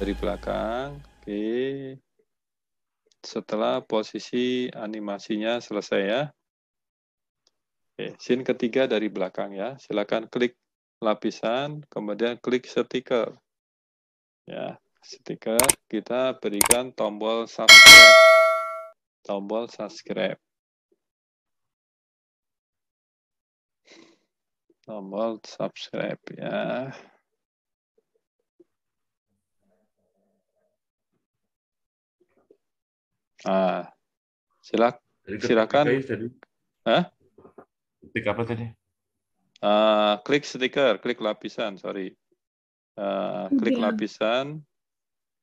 dari belakang. Oke. Setelah posisi animasinya selesai ya. Oke, scene ketiga dari belakang ya. Silakan klik lapisan, kemudian klik stiker. Ya, stiker kita berikan tombol subscribe. Tombol subscribe. Tombol subscribe ya. Ah, silak, silakan. Hah? Ketik apa tadi? Uh, klik stiker, klik lapisan, sorry. Uh, klik ya. lapisan,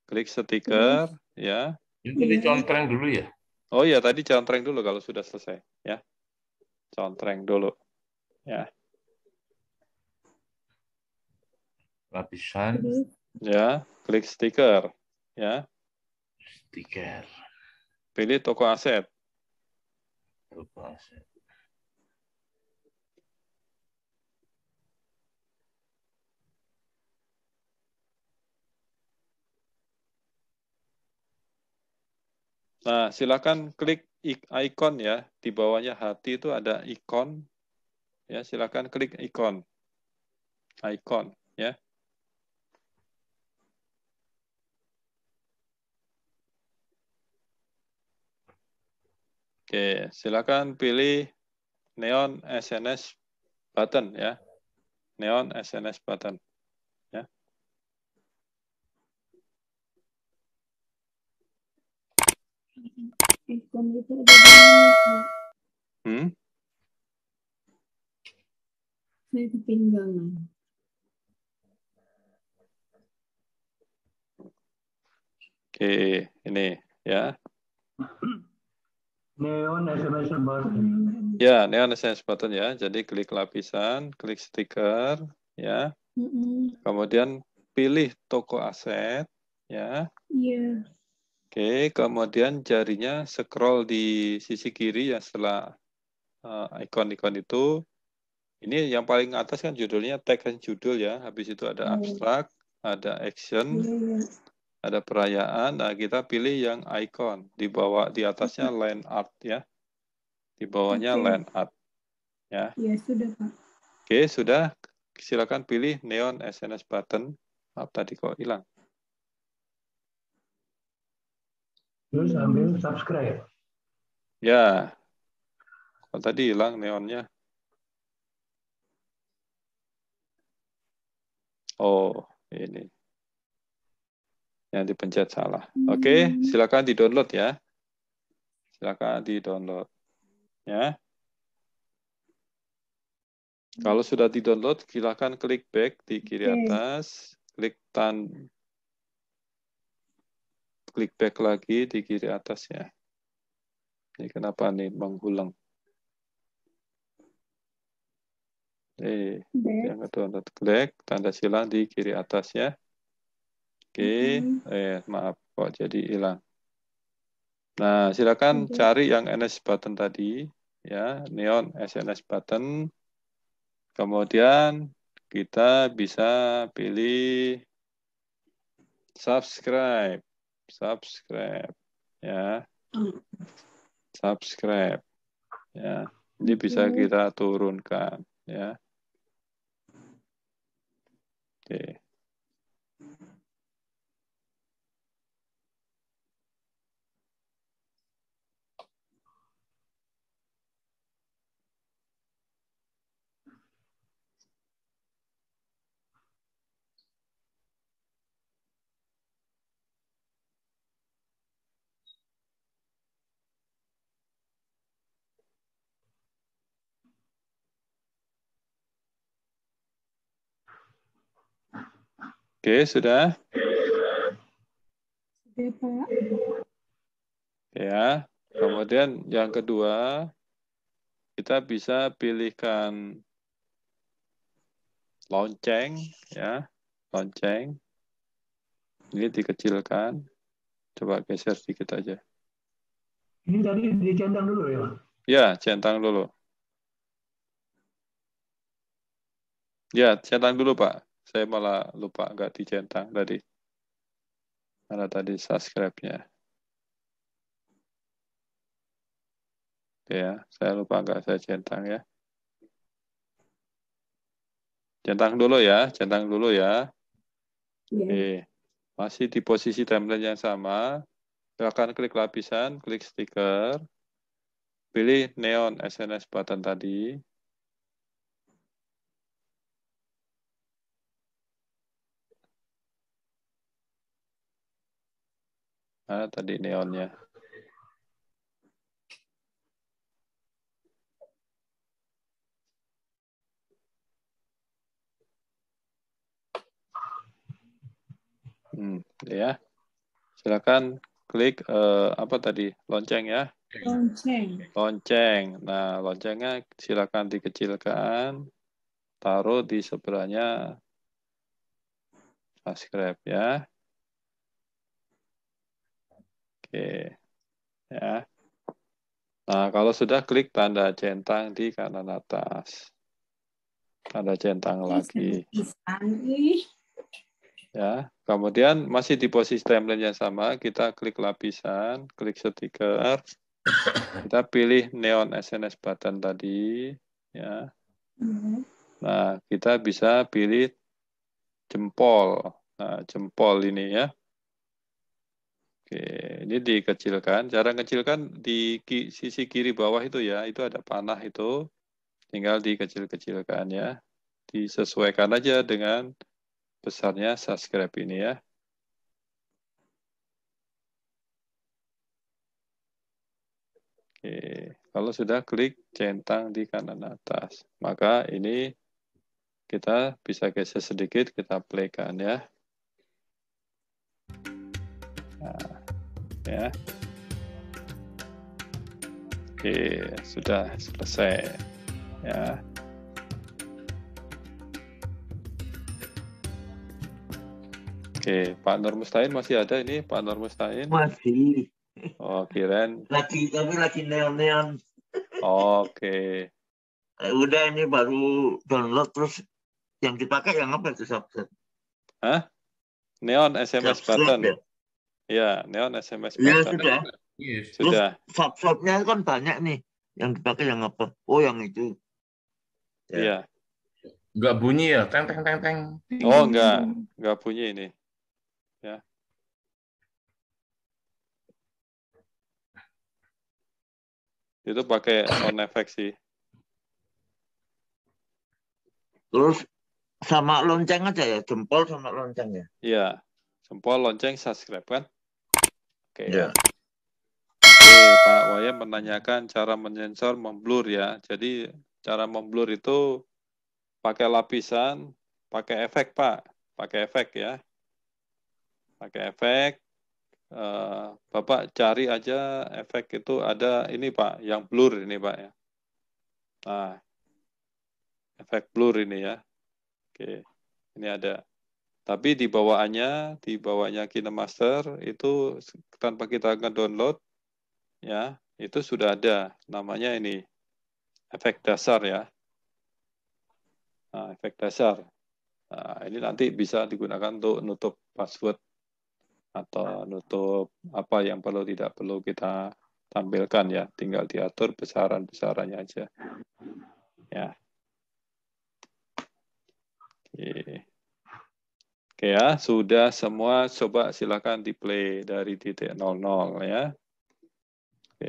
klik stiker, ya. Ini tadi iya. contreng dulu ya? Oh iya, tadi contreng dulu kalau sudah selesai, ya. Contreng dulu, ya. Lapisan. Ya, klik stiker, ya. Stiker. Pilih toko aset. Toko aset. Nah, silakan klik ikon ya. Di bawahnya hati itu ada ikon. Ya, silakan klik ikon. Ikon, ya. Oke, silakan pilih neon SNS button ya. Neon SNS button. Ya. Hmm? Saya ketinggalan. Oke, ini ya. Neon essential Button. Ya, Neon essential Button ya. Jadi klik lapisan, klik stiker, ya. Mm -hmm. Kemudian pilih toko aset, ya. Iya. Yeah. Oke, kemudian jarinya scroll di sisi kiri ya setelah eh, ikon-ikon uh, itu. Ini yang paling atas kan judulnya tag dan judul ya. Habis itu ada iya. abstrak, ada action, iya, iya ada perayaan. Nah, kita pilih yang icon di bawah di atasnya okay. line art ya. Di bawahnya okay. line art. Ya. ya. sudah, Pak. Oke, sudah. Silakan pilih neon SNS button. Maaf tadi kok hilang. Terus ambil subscribe. Ya. Kok tadi hilang neonnya? Oh, ini yang dipencet salah. Oke, okay, hmm. silakan di-download ya. Silakan di-download. Ya. Kalau sudah di-download, silakan klik back di kiri okay. atas, klik tan klik back lagi di kiri atas ya. Ini kenapa nih mengulang? Eh, yang kedua, klik tanda silang di kiri atas ya. Oke, okay. eh maaf kok jadi hilang. Nah, silakan okay. cari yang NS button tadi ya, neon SNS button. Kemudian kita bisa pilih subscribe. Subscribe ya. Subscribe ya. Ini bisa kita turunkan ya. Oke. Okay. Oke, sudah? Sudah, Pak. Ya, kemudian yang kedua, kita bisa pilihkan lonceng, ya, lonceng. Ini dikecilkan. Coba geser sedikit aja. Ini tadi dicentang dulu ya, Ya, centang dulu. Ya, centang dulu, Pak saya malah lupa nggak dicentang tadi. Karena tadi subscribe-nya. Ya, saya lupa nggak saya centang ya. Centang dulu ya, centang dulu ya. Yeah. Oke. Masih di posisi template yang sama. Silakan klik lapisan, klik stiker. Pilih neon SNS button tadi. Ah tadi neonnya? Hmm, ya. Silakan klik uh, apa tadi? Lonceng ya. Lonceng. Lonceng. Nah, loncengnya silakan dikecilkan. Taruh di sebelahnya subscribe ya. Oke. Ya. Nah, kalau sudah klik tanda centang di kanan atas. Tanda centang lagi. Ya, kemudian masih di posisi timeline yang sama, kita klik lapisan, klik stiker. Kita pilih neon SNS button tadi, ya. Mm-hmm. Nah, kita bisa pilih jempol. Nah, jempol ini ya. Oke. Ini dikecilkan. Cara kecilkan di sisi kiri bawah itu ya, itu ada panah itu. Tinggal dikecil-kecilkan ya. Disesuaikan aja dengan besarnya subscribe ini ya. Oke, kalau sudah klik centang di kanan atas, maka ini kita bisa geser sedikit, kita playkan ya. Nah ya. Oke, sudah selesai ya. Oke, Pak Nur Mustain masih ada ini Pak Nur Mustain? Masih. Oh, kirain. Lagi tapi lagi neon-neon. Oke. Eh, udah ini baru download terus yang dipakai yang apa itu subset? Hah? Neon SMS subset, button. Ya? Iya, Neon SMS iya, iya, sudah. Yes. Sudah. Terus fab kan banyak nih yang dipakai yang apa? Oh, yang itu. Ya. Iya. Yeah. Enggak bunyi ya, teng teng teng teng. Oh, enggak. Enggak bunyi ini. Ya. Itu pakai on effect sih. Terus sama lonceng aja ya, jempol sama lonceng ya. Iya. Jempol lonceng subscribe kan? Oke. Okay. Yeah. Oke, Pak Wayan menanyakan cara menyensor memblur ya. Jadi cara memblur itu pakai lapisan, pakai efek Pak, pakai efek ya. Pakai efek. Eh, Bapak cari aja efek itu ada ini Pak, yang blur ini Pak ya. Nah, efek blur ini ya. Oke, ini ada. Tapi di bawaannya, di bawahnya KineMaster itu tanpa kita akan download, ya itu sudah ada namanya ini efek dasar ya. Nah, efek dasar. Nah, ini nanti bisa digunakan untuk nutup password atau nutup apa yang perlu tidak perlu kita tampilkan ya. Tinggal diatur besaran-besarannya aja. Ya. Oke. Oke ya, sudah semua coba silakan di play dari titik 00 ya. Oke.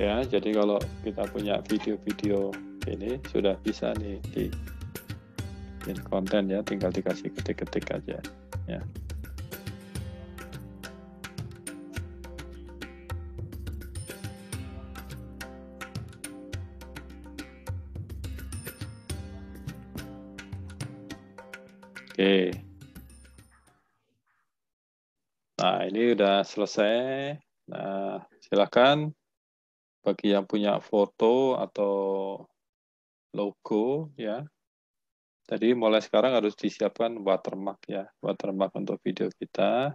ya jadi kalau kita punya video-video ini sudah bisa nih di bikin konten ya tinggal dikasih ketik-ketik aja ya Oke. Nah, ini udah selesai. Nah, silakan bagi yang punya foto atau logo ya. Tadi mulai sekarang harus disiapkan watermark ya, watermark untuk video kita.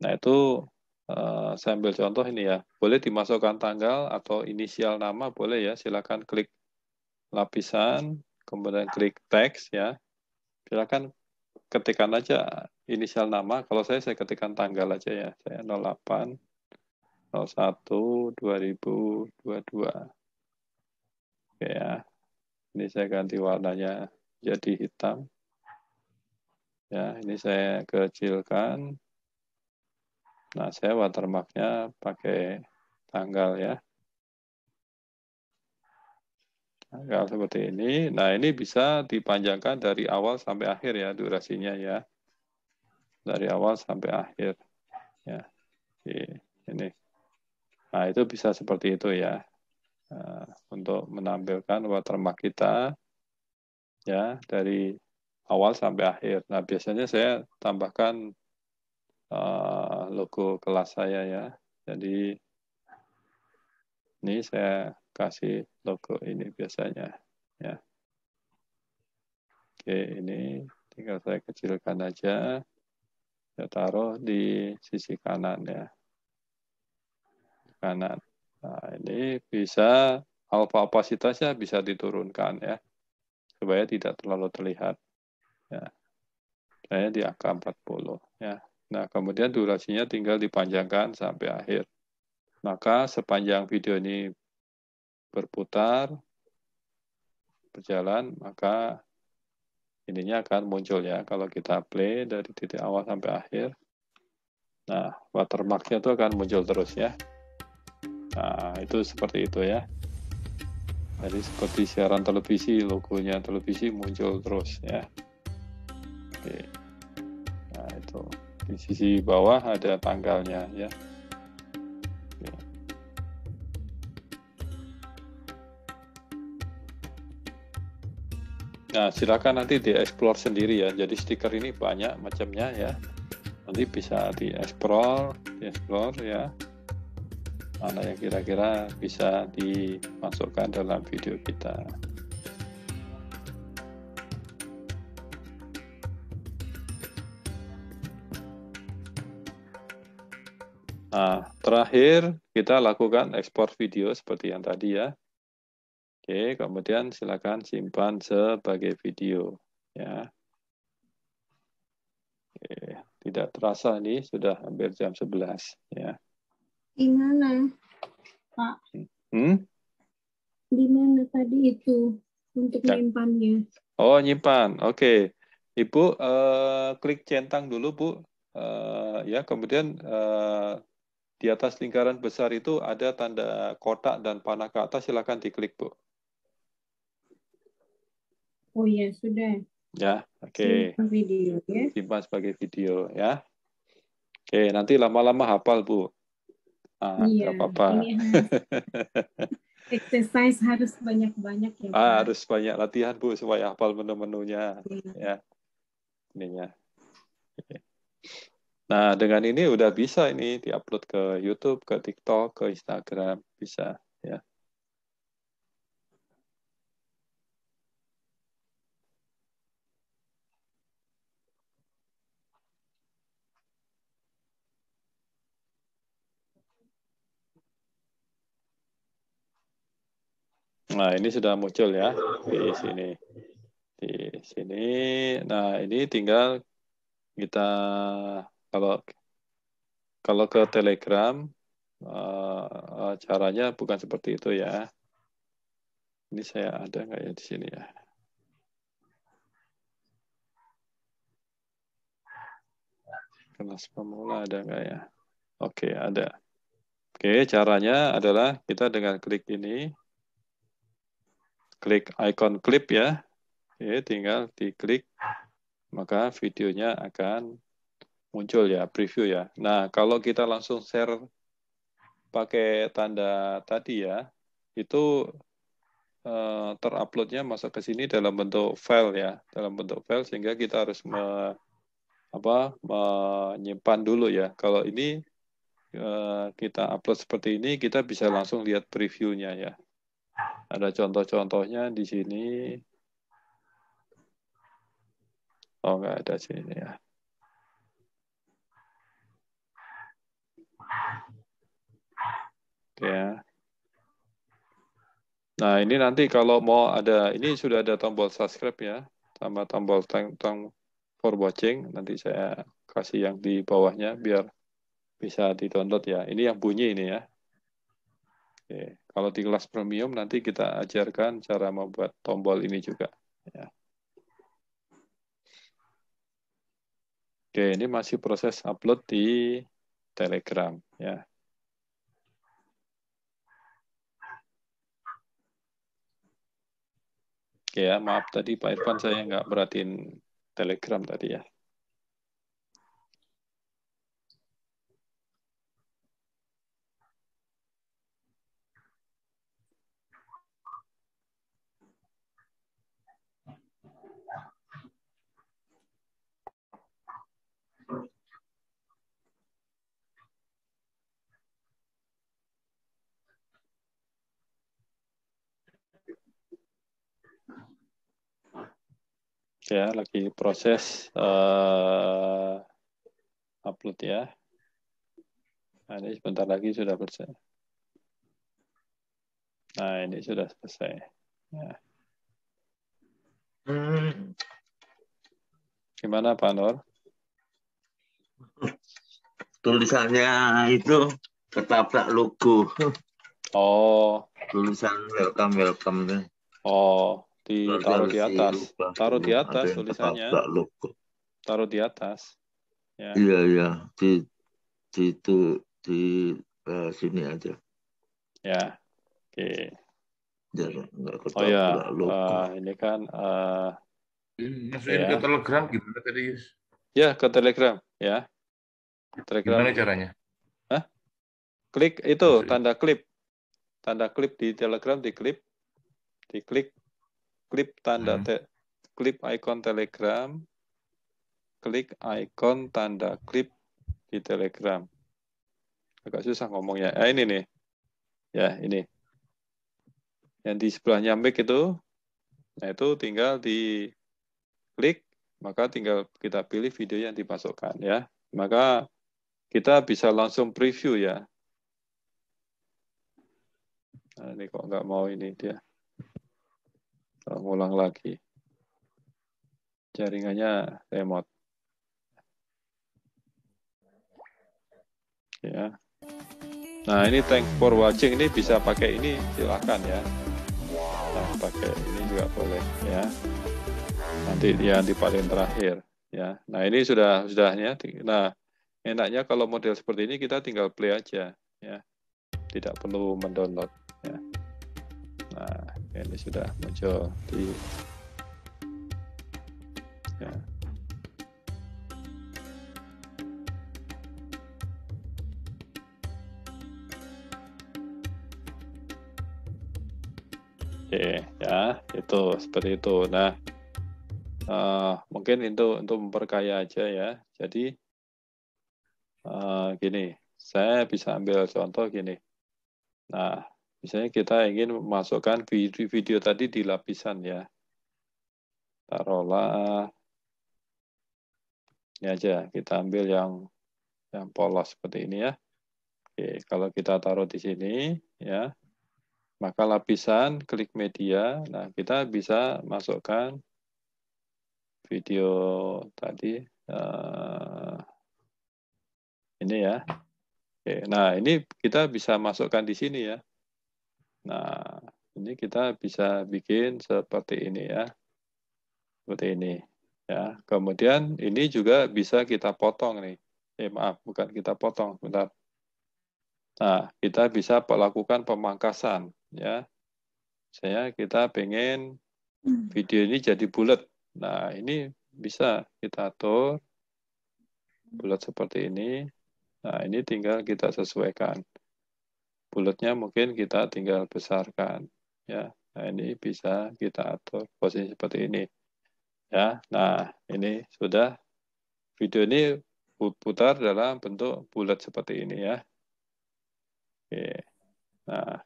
Nah itu uh, saya ambil contoh ini ya, boleh dimasukkan tanggal atau inisial nama boleh ya, silakan klik lapisan, kemudian klik teks ya. Silakan ketikkan aja inisial nama, kalau saya saya ketikkan tanggal aja ya, saya 08 01 2022. Oke ya. Ini saya ganti warnanya jadi hitam. Ya, ini saya kecilkan. Nah, saya watermarknya pakai tanggal ya. Tanggal seperti ini. Nah, ini bisa dipanjangkan dari awal sampai akhir ya durasinya ya. Dari awal sampai akhir. Ya. ini. Nah, itu bisa seperti itu ya. Eh, untuk menampilkan watermark kita ya dari awal sampai akhir. Nah, biasanya saya tambahkan eh, logo kelas saya ya. Jadi ini saya kasih logo ini biasanya ya. Oke, ini tinggal saya kecilkan aja. Saya taruh di sisi kanan ya kanan. Nah, ini bisa alfa opasitasnya bisa diturunkan ya supaya tidak terlalu terlihat. Ya. Saya di angka 40 ya. Nah, kemudian durasinya tinggal dipanjangkan sampai akhir. Maka sepanjang video ini berputar berjalan, maka ininya akan muncul ya. Kalau kita play dari titik awal sampai akhir, nah watermarknya itu akan muncul terus ya. Nah, itu seperti itu ya. Jadi seperti siaran televisi, logonya televisi muncul terus ya. Oke. Nah, itu di sisi bawah ada tanggalnya ya. Nah, silakan nanti dieksplor sendiri ya. Jadi stiker ini banyak macamnya ya. Nanti bisa dieksplor, dieksplor ya mana yang kira-kira bisa dimasukkan dalam video kita. Nah, terakhir kita lakukan ekspor video seperti yang tadi ya. Oke, kemudian silakan simpan sebagai video ya. Oke, tidak terasa nih sudah hampir jam 11 ya. Di mana? Pak. Hmm? Di mana tadi itu untuk ya. nyimpannya? Oh, nyimpan. Oke. Okay. Ibu uh, klik centang dulu, Bu. Uh, ya, kemudian uh, di atas lingkaran besar itu ada tanda kotak dan panah ke atas, silakan diklik, Bu. Oh ya, sudah. Ya, oke. Okay. Simpan video ya. Simpan sebagai video ya. Oke, nanti lama-lama hafal, Bu. Ah, iya, apa-apa. Exercise harus banyak-banyak ya, ya. Ah, harus banyak latihan Bu supaya hafal menu-menunya. Iya. Ya. Ininya. Nah, dengan ini udah bisa ini diupload ke YouTube, ke TikTok, ke Instagram, bisa ya. Nah, ini sudah muncul ya di sini. Di sini. Nah, ini tinggal kita kalau kalau ke Telegram eh, eh, caranya bukan seperti itu ya. Ini saya ada nggak ya di sini ya? Kelas pemula ada nggak ya? Oke, ada. Oke, caranya adalah kita dengan klik ini, klik icon clip ya. Oke, tinggal diklik maka videonya akan muncul ya, preview ya. Nah, kalau kita langsung share pakai tanda tadi ya, itu eh, teruploadnya masuk ke sini dalam bentuk file ya, dalam bentuk file sehingga kita harus me, apa, menyimpan dulu ya. Kalau ini eh, kita upload seperti ini, kita bisa langsung lihat previewnya ya. Ada contoh-contohnya di sini. Oh, nggak ada sini ya. Oke Ya. Nah, ini nanti kalau mau ada, ini sudah ada tombol subscribe ya, sama tombol tang, tang for watching. Nanti saya kasih yang di bawahnya biar bisa di-download ya. Ini yang bunyi ini ya. Oke. Kalau di kelas premium nanti kita ajarkan cara membuat tombol ini juga. Ya. Oke, ini masih proses upload di Telegram ya. Oke ya, maaf tadi Pak Irfan saya nggak beratin Telegram tadi ya. ya lagi proses uh, upload ya nah, ini sebentar lagi sudah selesai nah ini sudah selesai ya. gimana Pak Nur tulisannya itu ketabrak logo oh tulisan welcome welcome oh taruh di atas taruh di atas tulisannya taruh di atas ya. iya iya di di itu di uh, sini aja ya oke okay. Jangan, oh ya uh, ini kan uh, masukin ya. ke telegram gimana tadi ya ke telegram ya telegram gimana caranya Hah? klik itu Masih. tanda klip tanda klip di telegram diklip diklik Klik tanda hmm. te, klik ikon Telegram, klik icon tanda klip di Telegram. Agak susah ngomongnya. Eh, ini nih. Ya, ini. Yang di sebelah mic itu, nah itu tinggal di klik, maka tinggal kita pilih video yang dimasukkan ya. Maka kita bisa langsung preview ya. Nah, ini kok nggak mau ini dia ulang lagi. Jaringannya remote. Ya. Nah, ini tank for watching ini bisa pakai ini silakan ya. Nah, pakai ini juga boleh ya. Nanti yang di paling terakhir ya. Nah, ini sudah sudahnya. Nah, enaknya kalau model seperti ini kita tinggal play aja ya. Tidak perlu mendownload ya. Nah, Ya, ini sudah muncul di ya. Oke, ya, itu seperti itu. Nah, uh, mungkin itu untuk memperkaya aja ya. Jadi uh, gini, saya bisa ambil contoh gini. Nah, Misalnya kita ingin memasukkan video video tadi di lapisan ya. Taruhlah ini aja, kita ambil yang yang polos seperti ini ya. Oke, kalau kita taruh di sini ya, maka lapisan klik media. Nah, kita bisa masukkan video tadi uh, ini ya. Oke, nah ini kita bisa masukkan di sini ya. Nah, ini kita bisa bikin seperti ini ya. Seperti ini. Ya, kemudian ini juga bisa kita potong nih. Eh maaf, bukan kita potong, bentar. Nah, kita bisa melakukan pemangkasan ya. Saya kita pengen hmm. video ini jadi bulat. Nah, ini bisa kita atur bulat seperti ini. Nah, ini tinggal kita sesuaikan bulatnya mungkin kita tinggal besarkan ya nah ini bisa kita atur posisi seperti ini ya nah ini sudah video ini putar dalam bentuk bulat seperti ini ya oke nah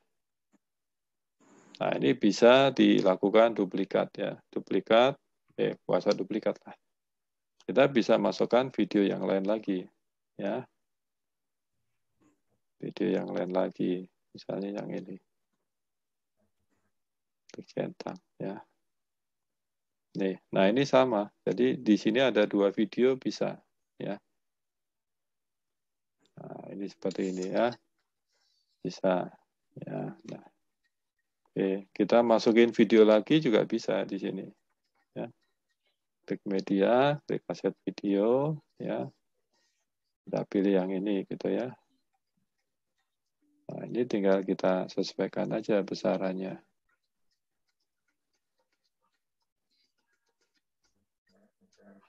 nah ini bisa dilakukan duplikat ya duplikat eh kuasa duplikat lah kita bisa masukkan video yang lain lagi ya video yang lain lagi misalnya yang ini untuk centang ya nih nah ini sama jadi di sini ada dua video bisa ya nah, ini seperti ini ya bisa ya nah Oke, kita masukin video lagi juga bisa di sini. Ya. Klik media, klik aset video, ya. Kita pilih yang ini gitu ya. Nah, ini tinggal kita sesuaikan aja besarannya.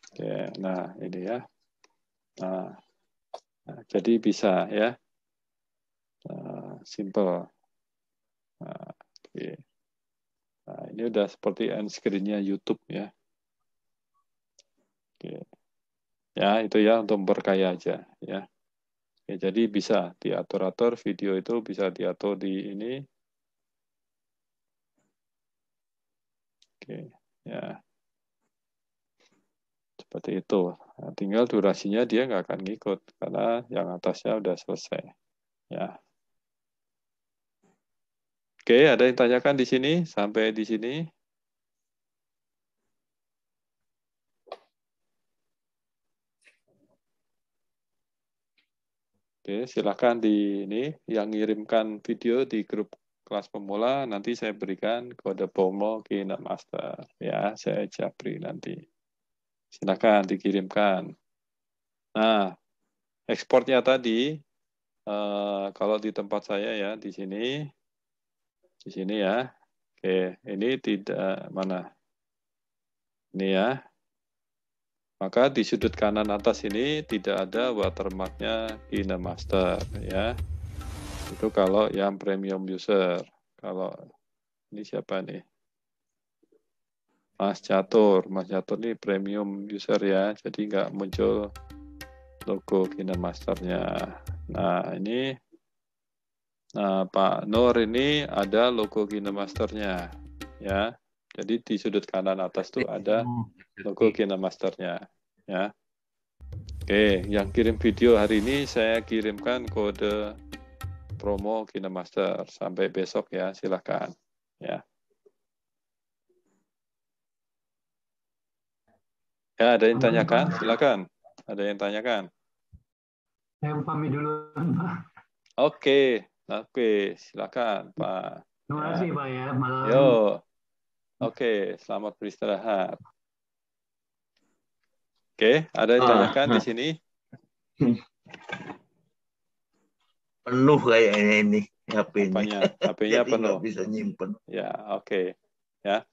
Oke, nah ini ya. Nah, nah jadi bisa ya. Nah, simple. Nah, oke. Nah, ini udah seperti end screen-nya YouTube ya. Oke. Ya, itu ya untuk berkaya aja ya. Ya, jadi bisa diatur-atur video itu bisa diatur di ini. Oke, ya. Seperti itu. Nah, tinggal durasinya dia nggak akan ngikut karena yang atasnya udah selesai. Ya. Oke, ada yang tanyakan di sini sampai di sini. Oke, silakan di ini yang ngirimkan video di grup kelas pemula nanti saya berikan kode promo Keynote Master ya, saya japri nanti. Silakan dikirimkan. Nah, ekspornya tadi eh, kalau di tempat saya ya di sini di sini ya. Oke, ini tidak mana? Ini ya. Maka di sudut kanan atas ini tidak ada watermarknya Kinemaster Master ya. Itu kalau yang premium user. Kalau ini siapa nih? Mas Catur. Mas Catur ini premium user ya. Jadi nggak muncul logo Kinemasternya Masternya. Nah ini Nah, Pak Nur ini ada logo Kinemasternya, ya. Jadi di sudut kanan atas tuh ada logo KineMasternya. Ya. Oke, yang kirim video hari ini saya kirimkan kode promo KineMaster sampai besok ya, silakan, Ya. Ya, ada yang tanyakan? Silakan. Ada yang tanyakan? Saya pamit dulu, Pak. Oke, oke, silakan, Pak. Terima kasih, Pak ya. Malam. Yo, Oke, selamat beristirahat. Oke, ada yang ah, tanyakan di ah. sini? Penuh kayaknya ini HP-nya. HP-nya penuh. bisa nyimpen. Ya, oke. Ya.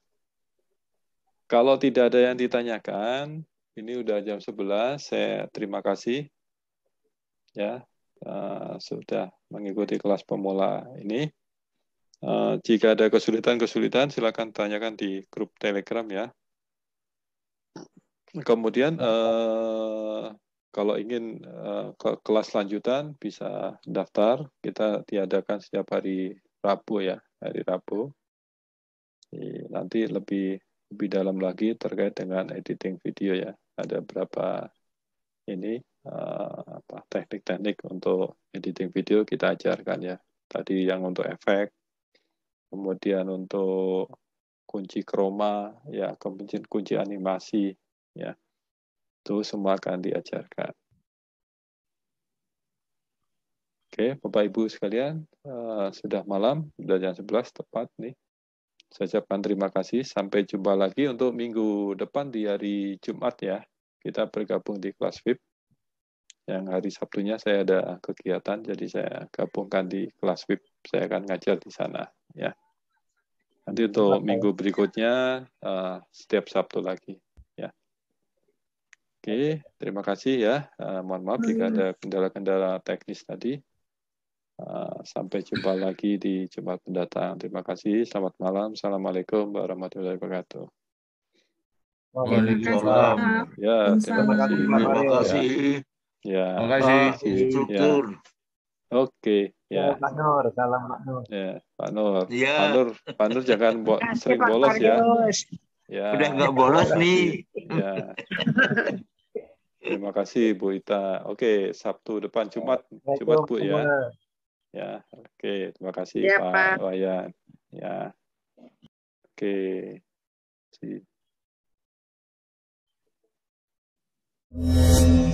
Kalau tidak ada yang ditanyakan, ini udah jam 11. Saya terima kasih ya uh, sudah mengikuti kelas pemula ini. Eh, jika ada kesulitan-kesulitan, silakan tanyakan di grup Telegram ya. Kemudian uh, kalau ingin uh, ke kelas lanjutan bisa daftar. Kita diadakan setiap hari Rabu ya, hari Rabu. nanti lebih lebih dalam lagi terkait dengan editing video ya. Ada berapa ini teknik teknik-teknik untuk editing video kita ajarkan ya. Tadi yang untuk efek, kemudian untuk kunci chroma, ya kemudian kunci animasi, ya itu semua akan diajarkan. Oke, Bapak Ibu sekalian, uh, sudah malam, sudah jam 11 tepat nih. Saya ucapkan terima kasih. Sampai jumpa lagi untuk minggu depan di hari Jumat ya. Kita bergabung di kelas VIP. Yang hari Sabtunya saya ada kegiatan, jadi saya gabungkan di kelas VIP. Saya akan ngajar di sana ya. Nanti iya, untuk minggu berikutnya uh, setiap Sabtu lagi. Ya. Oke, terima kasih ya. Uh, mohon maaf jika iya. ada kendala-kendala teknis tadi. Uh, sampai jumpa lagi di Jumat mendatang. Terima kasih. Selamat malam. Assalamualaikum warahmatullahi wabarakatuh. Waalaikumsalam. Ya, terima kasih. Terima kasih. Ya. Terima kasih. Ya. Terima kasih. Ya. Oke. Okay. Ya. Oh, Pak Nur, salam Pak Nur. Ya, Pak Nur. Ya. Pak Nur, Pak Nur jangan bo sering bolos ya. ya. Udah nggak bolos nih. Ya. Terima kasih Bu Ita. Oke, Sabtu depan Jumat, Jumat Bu ya. Ya, oke. Terima kasih ya, Pak, Pak Wayan. Ya. Oke. Si.